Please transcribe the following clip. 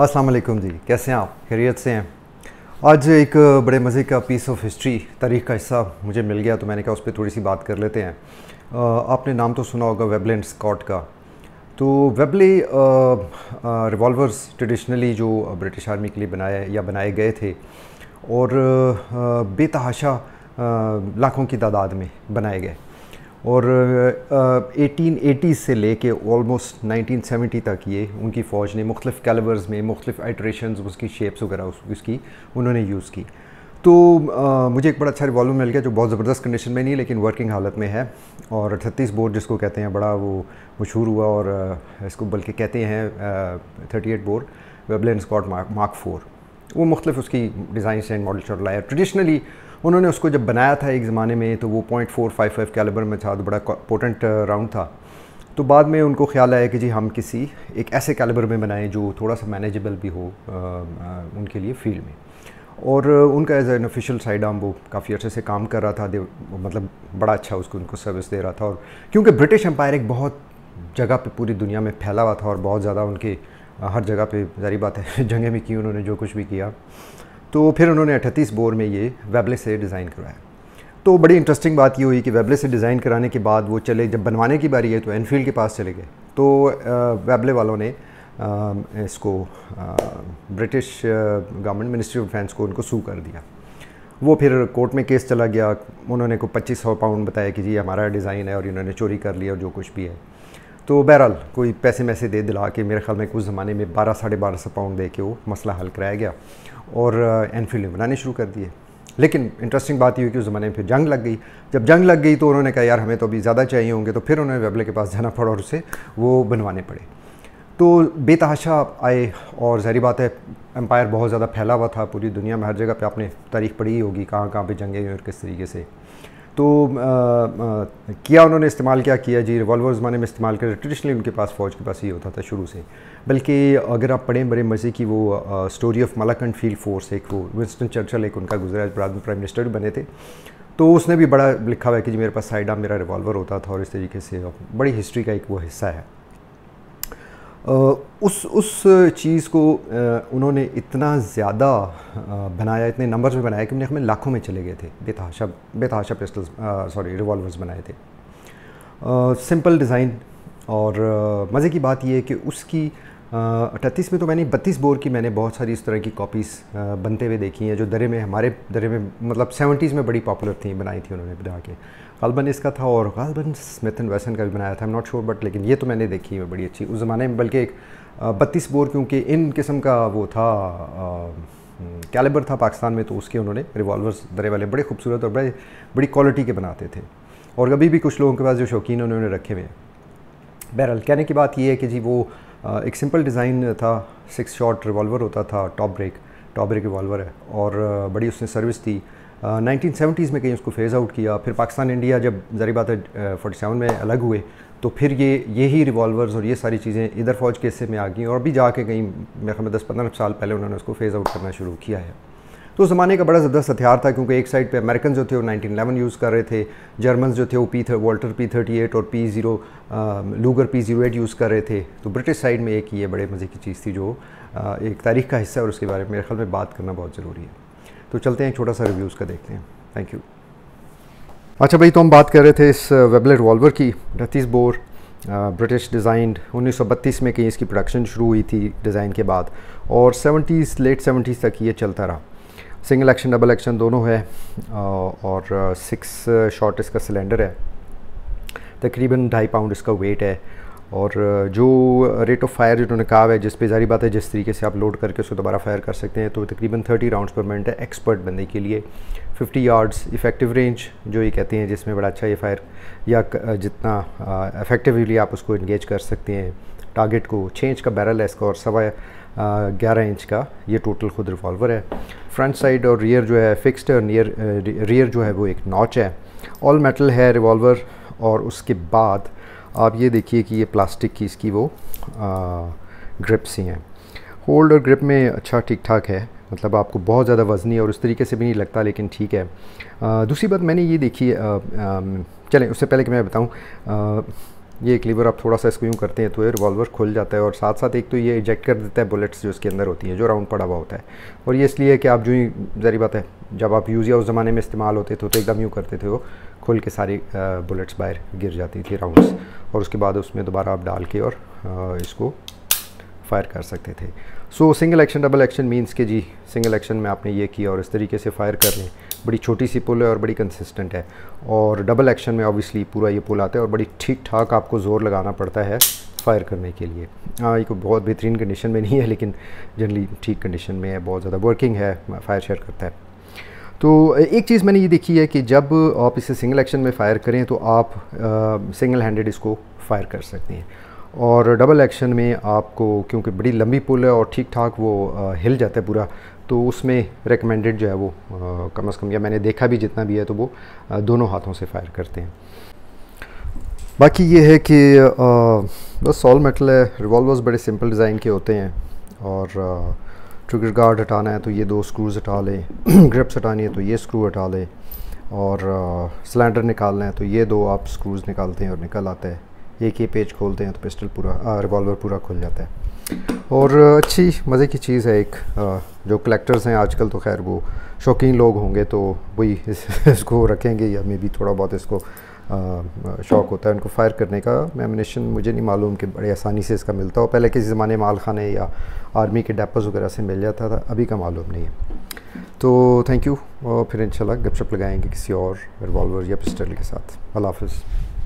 असलकुम जी कैसे हैं आप खैरियत से हैं आज एक बड़े मज़े का पीस ऑफ हिस्ट्री तारीख का हिस्सा मुझे मिल गया तो मैंने कहा उस पर थोड़ी सी बात कर लेते हैं आपने नाम तो सुना होगा वेबलेंड स्कॉट का तो वेबले रिवॉल्वर्स ट्रेडिशनली जो ब्रिटिश आर्मी के लिए बनाए या बनाए गए थे और बेतहाशा लाखों की तादाद में बनाए गए और एटीन एटीज़ से ले कर ऑलमोस्ट नाइनटीन सेवेंटी तक ये उनकी फ़ौज ने मुख्तफ कैलवर्स में मुख्तु आइट्रेशन उसकी शेप्स वगैरह उसकी उन्होंने यूज़ की तो आ, मुझे एक बड़ा अच्छा रिवॉल्वर मिल गया जो बहुत ज़बरदस्त कंडीशन में नहीं है लेकिन वर्किंग हालत में है और छत्तीस बोर्ड जिसको कहते हैं बड़ा वो मशहूर हुआ और आ, इसको बल्कि कहते हैं thirty eight bore Webley and Scott mark mark four वो मुख्तलिफ उसकी डिज़ाइन एंड मॉडल शॉट लाया ट्रेडिशनली उन्होंने उसको जब बनाया था एक ज़माने में तो वो point four five five calibre में था तो बड़ा पोटेंट राउंड uh, था तो बाद में उनको ख्याल आया कि जी हम किसी एक ऐसे कैलेबर में बनाएं जो थोड़ा सा मैनेजेबल भी हो आ, uh, आ, uh, उनके लिए फील्ड में और उनका एज एन ऑफिशियल साइड आम वो काफ़ी अच्छे से काम कर रहा था दे मतलब बड़ा अच्छा उसको उनको सर्विस दे रहा था और क्योंकि ब्रिटिश एम्पायर एक बहुत जगह पे पूरी दुनिया में फैला हुआ था और बहुत ज़्यादा उनके हर जगह पे जारी बात है जंगे में की उन्होंने जो कुछ भी किया तो फिर उन्होंने अठतीस बोर में ये वेबले से डिज़ाइन करवाया तो बड़ी इंटरेस्टिंग बात ये हुई कि वेबले से डिज़ाइन कराने के बाद वो चले जब बनवाने की बारी है तो एनफील्ड के पास चले गए तो वेबले वालों ने इसको British government ministry of defence को उनको सू कर दिया वो फिर कोर्ट में केस चला गया उन्होंने को पच्चीस सौ पाउंड बताया कि जी हमारा डिज़ाइन है और इन्होंने चोरी कर लिया और जो कुछ भी है तो बहरहाल कोई पैसे मैसे दे दिला के मेरे ख्याल में कुछ ज़माने में बारह साढ़े बारह सौ पाउंड दे के वो मसला हल कराया गया और एनफील्ड ने बनाने शुरू कर दिए लेकिन इंटरेस्टिंग बात ये हुई कि उस ज़माने में फिर जंग लग गई जब जंग लग गई तो उन्होंने कहा यार हमें तो अभी ज़्यादा चाहिए होंगे तो फिर उन्होंने वेबले के पास जाना पड़ा और उसे वो बनवाने पड़े तो बेतहाशा आए और जहरी बात है एम्पायर बहुत ज़्यादा फैला हुआ था पूरी दुनिया में हर जगह पे आपने तारीख पढ़ी होगी कहाँ कहाँ पे जंगें हुई और किस तरीके से तो आ, आ, किया उन्होंने इस्तेमाल क्या किया जी रिवॉल्वर ज़माने में इस्तेमाल कर ट्रेडिशनली उनके पास फ़ौज के पास ये होता था शुरू से बल्कि अगर आप पढ़ें बड़े मज़े की वो आ, story of Malakand field force एक वो विंस्टन चर्चल एक उनका गुजरात बाद में प्राइम मिनिस्टर भी बने थे तो उसने भी बड़ा लिखा हुआ है कि जी मेरे पास साइड मेरा रिवॉल्वर होता था और इस तरीके से बड़ी हिस्ट्री का एक वो हिस्सा है उस उस चीज़ को उन्होंने इतना ज़्यादा बनाया इतने नंबर्स में बनाया कि उन्हें हमें लाखों में चले गए थे बेतहाशा बेतहाशा पिस्टल्स सॉरी रिवॉल्वर्स बनाए थे सिंपल डिज़ाइन और मज़े की बात यह है कि उसकी अठतीस में तो मैंने बत्तीस बोर की मैंने बहुत सारी इस तरह की कॉपीज़ बनते हुए देखी हैं जो दरे में हमारे दरे में मतलब सेवेंटीज़ में बड़ी पॉपुलर थी बनाई थी उन्होंने बना के गलबन इसका था और गालबन स्मिथ एंड वैसन का भी बनाया था एम नॉट श्योर बट लेकिन ये तो मैंने देखी है बड़ी अच्छी उस ज़माने में बल्कि एक बत्तीस बोर क्योंकि इन किस्म का वो था कैलिबर था पाकिस्तान में तो उसके उन्होंने रिवॉल्वर्स दरे वाले बड़े खूबसूरत और बड़े बड़ी क्वालिटी के बनाते थे और कभी भी कुछ लोगों के पास जो शौकीन उन्होंने रखे हुए हैं बहरहाल कहने की बात यह है कि जी वो एक सिंपल डिज़ाइन था सिक्स शॉट रिवॉल्वर होता था top break top break revolver है और बड़ी उसने सर्विस थी नाइनटीन सेवेंटीज़ में कहीं उसको फेज़ आउट किया फिर पाकिस्तान इंडिया जब जारी बात है फोर्टी सेवन में अलग हुए तो फिर ये यही रिवॉल्वर्स और ये सारी चीज़ें इधर फौज के हिस्से में आ गई और अभी जाके कहीं मेरे ख्याल में दस पंद्रह साल पहले उन्होंने उसको फेज़ आउट करना शुरू किया है तो उस ज़माने का बड़ा ज़बरदस्त हथियार था क्योंकि एक साइड पे अमेरिकन जो थे वो 1911 यूज़ कर रहे थे जर्मन जो थे वो P Walther P thirty eight और P zero Luger P zero eight use कर रहे थे तो ब्रिटिश साइड में एक ये बड़े मज़े की चीज़ थी जो आ, एक तारीख का हिस्सा और उसके बारे में मेरे ख्याल में बात करना बहुत ज़रूरी है तो चलते हैं छोटा सा रिव्यू उसका देखते हैं थैंक यू अच्छा भाई तो हम बात कर रहे थे इस वेबलेट वॉल्वर की रतीस बोर ब्रिटिश डिज़ाइंड 1932 में कहीं इसकी प्रोडक्शन शुरू हुई थी डिज़ाइन के बाद और 70s लेट 70s तक ये चलता रहा सिंगल एक्शन डबल एक्शन दोनों है और सिक्स शॉट इसका सिलेंडर है तकरीबन ढाई पाउंड इसका वेट है और जो रेट ऑफ फायर जिन्होंने कहा है जिस पे जारी बात है जिस तरीके से आप लोड करके उसको दोबारा फायर कर सकते हैं तो तकरीबन थर्टी राउंड्स पर मिनट है एक्सपर्ट बंदे के लिए फिफ्टी यार्ड्स इफेक्टिव रेंज जो ये कहते हैं जिसमें बड़ा अच्छा ये फायर या जितना इफेक्टिवली आप उसको इंगेज कर सकते हैं टारगेट को छः इंच का बैरल है इसका और सवा ग्यारह इंच का ये टोटल खुद रिवॉल्वर है फ्रंट साइड और रियर जो है फिक्स्ड और नियर रियर जो है वो एक नॉच है ऑल मेटल है रिवॉल्वर और उसके बाद आप ये देखिए कि ये प्लास्टिक की इसकी वो ग्रिप्स ही हैं होल्ड और ग्रिप में अच्छा ठीक ठाक है मतलब आपको बहुत ज़्यादा वजनी और उस तरीके से भी नहीं लगता लेकिन ठीक है दूसरी बात मैंने ये देखी चलें उससे पहले कि मैं बताऊँ ये एक लीवर आप थोड़ा सा इसको यूँ करते हैं तो ये रिवॉल्वर खुल जाता है और साथ साथ एक तो ये इजेक्ट कर देता है बुलेट्स जो इसके अंदर होती हैं जो राउंड पड़ा हुआ होता है और ये इसलिए कि आप जो ही जारी बात है जब आप यूज़ या उस ज़माने में इस्तेमाल होते थे तो एकदम यूँ करते थे वो खुल के सारी बुलेट्स बाहर गिर जाती थी राउंडस और उसके बाद उसमें दोबारा आप डाल के और इसको फायर कर सकते थे so single action double action means के जी सिंगल एक्शन में आपने ये किया और इस तरीके से फायर कर रहे हैं बड़ी छोटी सी पुल है और बड़ी कंसिस्टेंट है और डबल एक्शन में ऑब्वियसली पूरा ये पुल आता है और बड़ी ठीक ठाक आपको ज़ोर लगाना पड़ता है फायर करने के लिए हाँ ये कोई बहुत बेहतरीन कंडीशन में नहीं है लेकिन जनरली ठीक कंडीशन में है बहुत ज़्यादा वर्किंग है फायर शेयर करता है तो एक चीज़ मैंने ये देखी है कि जब आप इसे सिंगल एक्शन में फ़ायर करें तो आप सिंगल हैंडेड इसको फायर कर सकते हैं और डबल एक्शन में आपको क्योंकि बड़ी लंबी पुल है और ठीक ठाक वो हिल जाता है पूरा तो उसमें रिकमेंडेड जो है वो कम अज़ कम या मैंने देखा भी जितना भी है तो वो दोनों हाथों से फायर करते हैं बाकी ये है कि बस सॉल मेटल है रिवॉल्वर्स बड़े सिंपल डिज़ाइन के होते हैं और ट्रिगर गार्ड हटाना है तो ये दो स्क्रूज हटा लें ग्रिप्स हटानी है तो ये स्क्रू हटा लें और सिलेंडर निकालना है तो ये दो आप स्क्रूज़ निकालते हैं और निकल आता है एक ही पेज खोलते हैं तो पिस्टल पूरा रिवॉल्वर पूरा खुल जाता है और अच्छी मज़े की चीज़ है एक आ, जो कलेक्टर्स हैं आजकल तो खैर वो शौकीन लोग होंगे तो वही इस, इसको रखेंगे या मे भी थोड़ा बहुत इसको शौक़ होता है उनको फायर करने का मेमिनेशन मुझे नहीं मालूम कि बड़े आसानी से इसका मिलता हो पहले किसी ज़माने माल खाने या आर्मी के डेपस वगैरह से मिल जाता था अभी का मालूम नहीं है तो थैंक यू और फिर इंशाल्लाह गपशप लगाएंगे किसी और रिवॉल्वर या पिस्टल के साथ अल्लाह हाफ